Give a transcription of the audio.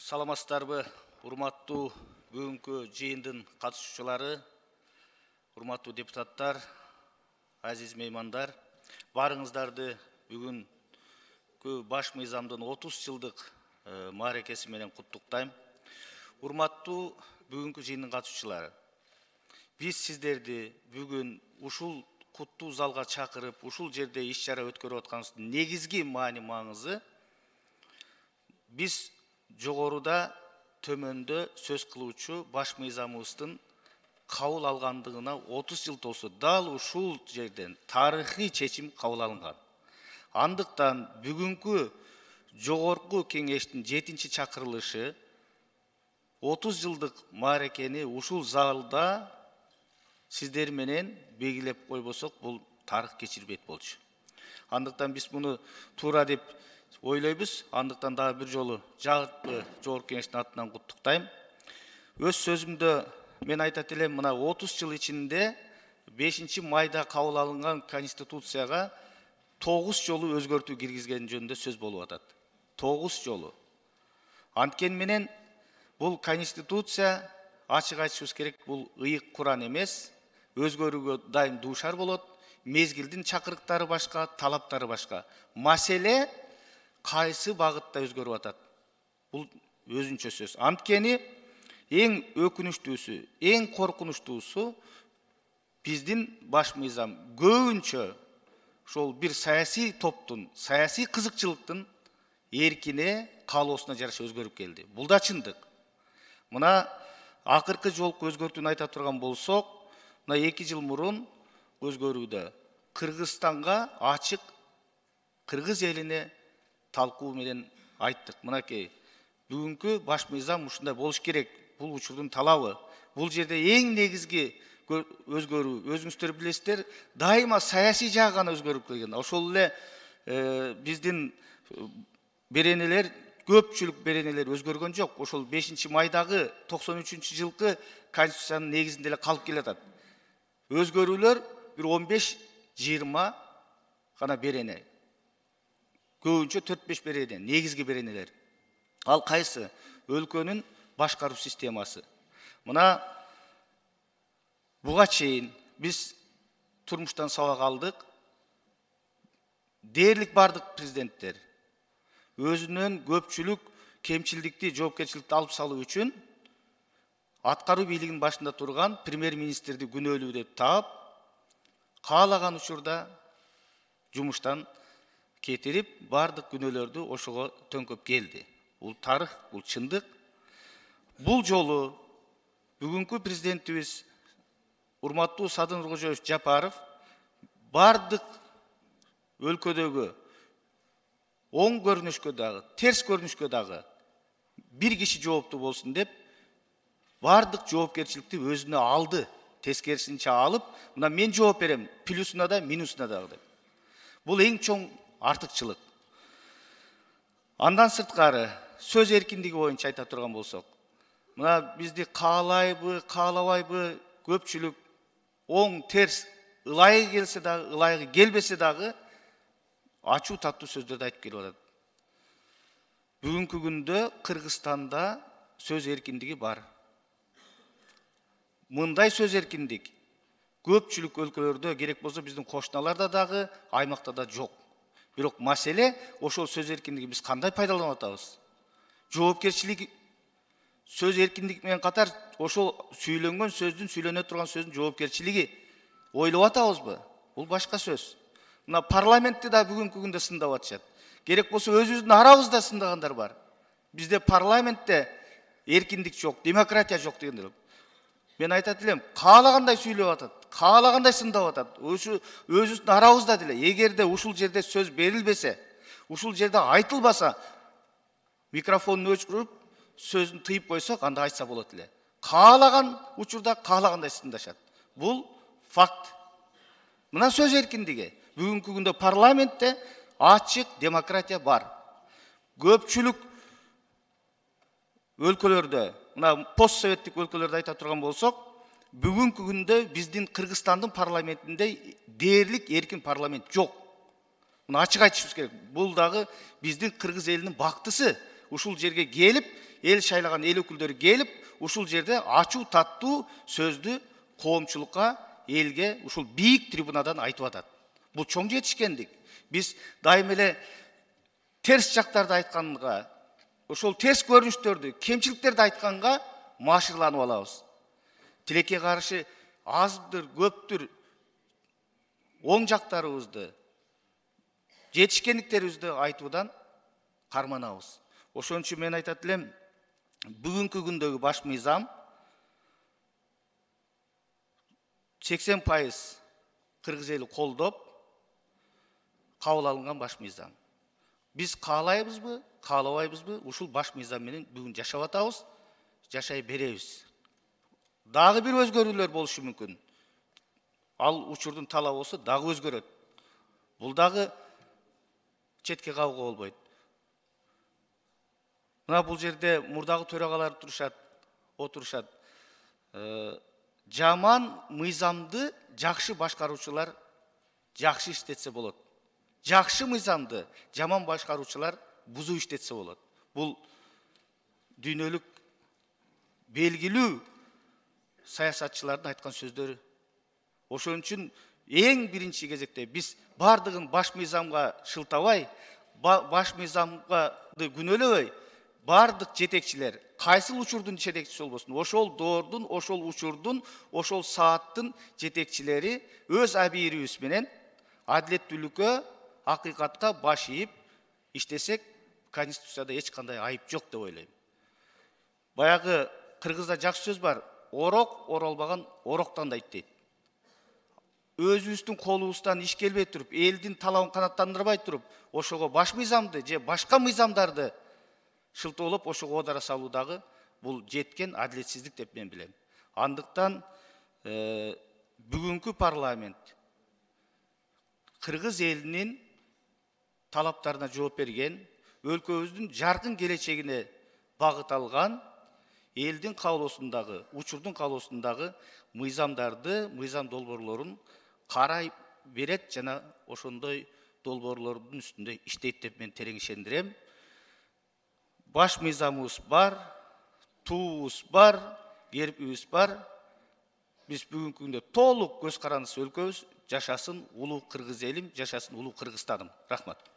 саламатсыздарбы урматтуу бүгүнкү жыйындын катышуучулары урматтуу депутаттар азиз меймандар баарыңыздарды бүгүнкү баш мыйзамдын 30 жылдык э, маарекеси менен куттуктайм урматтуу бүгүнкү жыйындын катышуучулары биз сиздерди бүгүн ушул куттуу залга чакырып ушул жерде иш чара өткөрүп атканыбыздын негизги маани маңызы биз Жоғоруда төменде сөз қылушы баш мыйзамыбыздын кабыл алгандыгына 30 жыл толсо дал ушул жерден тарыхый чечим кабыл алынган андыктан бүгүнкү жогорку кеңештин жетинчи чакырылышы 30 жылдык маарекени ушул залда сиздер менен белгилеп койбосок бул тарых кечирбейт болчу андыктан биз муну туура деп ойлайбыз андықтан дағы бір жолы жалпы жоғыр кеңестің атынан құттықтаймын өз сөзімді мен айта келемін мына 30 жыл ішінде 5 майда қаулы алынған конституцияға 9 жолы өзгерту кіргізген жөнінде сөз болып атады 9 жолы анткен менен бұл конституция ашық айтышыбыз керек бұл ыйық құран емес өзгеруге дайым душар болады мезгілдің шақырықтары башқа талаптары башқа маселе қайсы бағытта өзгеріп жатады бұл өзінше сөз анткени ең өкүнүчтүүсү ең коркунучтуусу биздин баш мыйзам көбүнчө ошол бир саясий топтун саясий кызыкчылыктын эркине каалоосуна жараша өзгөрүп келди бул да чындык мына акыркы жол өзгөртүүнү айта турган болсок мына эки жыл мурун өзгөрүүдө кыргызстанга ачык кыргыз элине менен айттык мынакей бүгүнкү баш мыйзам ушундай болуш керек бул учурдун талабы бул жерде эң негизги өзгөрүү өзүңүздөр билесиздер дайыма саясий жагы гана өзгөрүп келген ошол эле э, биздин э, беренелер көпчүлүк беренелер өзгөргөн жок ошол бешинчи майдагы токсон үчүнчү жылкы конституциянын негизинде эле калып келатат өзгөрүүлөр бир он беш жыйырма гана берене көбінше төрт беш берене негізгі беренелер ал қайсы өлкенің басқару системасы мына бұға чейін, біз тұрмыштан сабақ алдық дерлік бардық президенттер өзінен көпшілік кемшілдікті жауапкершілікті алып салу үшін атқару билігінің башында тұрған премьер министрді күнөөлүү деп таап қалаған учурда жумуштан кетирип баардык күнөөлөрдү ошого төңкөп келди бул тарых бул чындык бул жолу бүгүнкү президентибиз урматтуу садын нуркожоевич жапаров баардык өлкөдөгү оң көрүнүшкө дагы терс көрүнүшкө дагы бир киши жооптуу болсун деп баардык жоопкерчиликти өзүнө алды тескерисинче алып мына мен жооп берем плюсуна да минусуна дагы деп бул эң чоң артықшылық андан сырткары сөз эркиндиги боюнча айта турган болсақ мына бизди қалайбы каалабайбы көпчүлүк оң терс, ылайы келсе дагы ылайы келбесе дағы ачуу таттуу сөздерді айтып келип атат бүгүнкү күндө кыргызстанда сөз эркиндиги бар мындай сөз эркиндик көпчүлүк өлкөлөрдө керек болса біздің кошуналарда дагы аймакта да жок бирок маселе ошол сөз эркиндигин биз кандай пайдаланып атабыз жоопкерчилик сөз эркиндиги менен катар ошол сүйлөнгөн сөздүн сүйлөнө турган сөздүн жоопкерчилиги ойлоп атабызбы бул башка сөз мына парламентти да бүгүнкү күндө сындап атышат керек болсо өзүбүздүн арабызда сындагандар бар бизде парламентте эркиндик жок демократия жок дегендер мен айтат элем каалагандай сүйлөп атат қалағандай сындап атады өзі өзі наразы деле де ушул жерде сөз берілбесе ушул жерде айтылбаса микрофонун өшіріп сөзүн тыйып койсок анда айтса болады эле каалаган учурда каалагандай сындашат бул факт мына сөз еркіндігі бүгінгі күндө парламентте ашық демократия бар көпшілік өлкөлөрдө мына постсоветтик өлкөлөрдө айта турган болсок Бүгін күнде біздің қырғызстандың парламентінде дерлік еркін парламент жоқ мұны ашық айтышымыз керек бұл дағы біздің қырғыз елінің бақтысы ушул жерге келіп ел шайлаған ел өкілдері келіп ушул жерде ачуу таттуу сөзді коомчулукка элге ушул бийик трибунадан айтып атат бул чоң жетишкендик биз дайым эле терс жактарды айтканга ошол терс көрүнүштөрдү кемчиликтерди айтканга машырланып алабыз тілекке қаршы аздыр көптір оң жақтарыбызды жетішкендіктеріңізді айтуудан карманабыз ошон үчүн мен айтат элем бүгүнкү күндөгү баш мыйзам сексен пайыз кыргыз эли колдоп кабыл алынган баш мыйзам биз каалайбызбы каалабайбызбы ушул баш мыйзам менен бүгүн жашап атабыз жашай беребиз Дагы бір өзгөрүүлөр болушу мүмкін ал учурдун талабы дагы өзгөрөт бул дагы четке кагууга болбойт мына бул жерде мурдагы төрагалар турушат отурушат жаман мыйзамды жакшы башкаруучулар жакшы иштетсе болот жакшы мыйзамды жаман башкаруучулар бұзу иштетсе болот бул дүйнөлүк белгилүү саясатчылардын айтқан сөздері ошон үчүн эң биринчи кезекте биз баардыгын баш мыйзамга шылтабай баш мыйзамды күнөөлөбөй баардык жетекчилер кайсыл учурдун жетекчиси болбосун ошол доордун ошол учурдун ошол сааттын жетекчилери өз абийирибиз менен адилеттүүлүккө акыйкатка баш ийип иштесек конституцияда эч кандай айып жок деп ойлойм баягы кыргызда жакшы сөз бар орок оролбаган орок тандайт дейт өзүбүздүн колубуздан иш келбей туруп элдин талабын канааттандырбай туруп ошого баш мыйзамды же башка мыйзамдарды шылтоолоп ошого одара дагы бул жеткен адилетсиздик деп мен билем андыктан э, бүгүнкү парламент кыргыз элинин талаптарына жооп берген өлкөбүздүн жаркын келечегине багыт алган елдің қаулысындағы учурдун каалоосундагы мыйзамдарды мыйзам долбоорлорун қарай берет жана ошондой долбоорлордун үстүндө иштейт деп мен терең ишендирем баш мыйзамыбыз бар туубуз бар гербибиз бар биз бүгүнкү күндө толук көз карандысыз өлкөбүз жашасын улуу кыргыз элим жашасын улуу кыргызстаным рахмат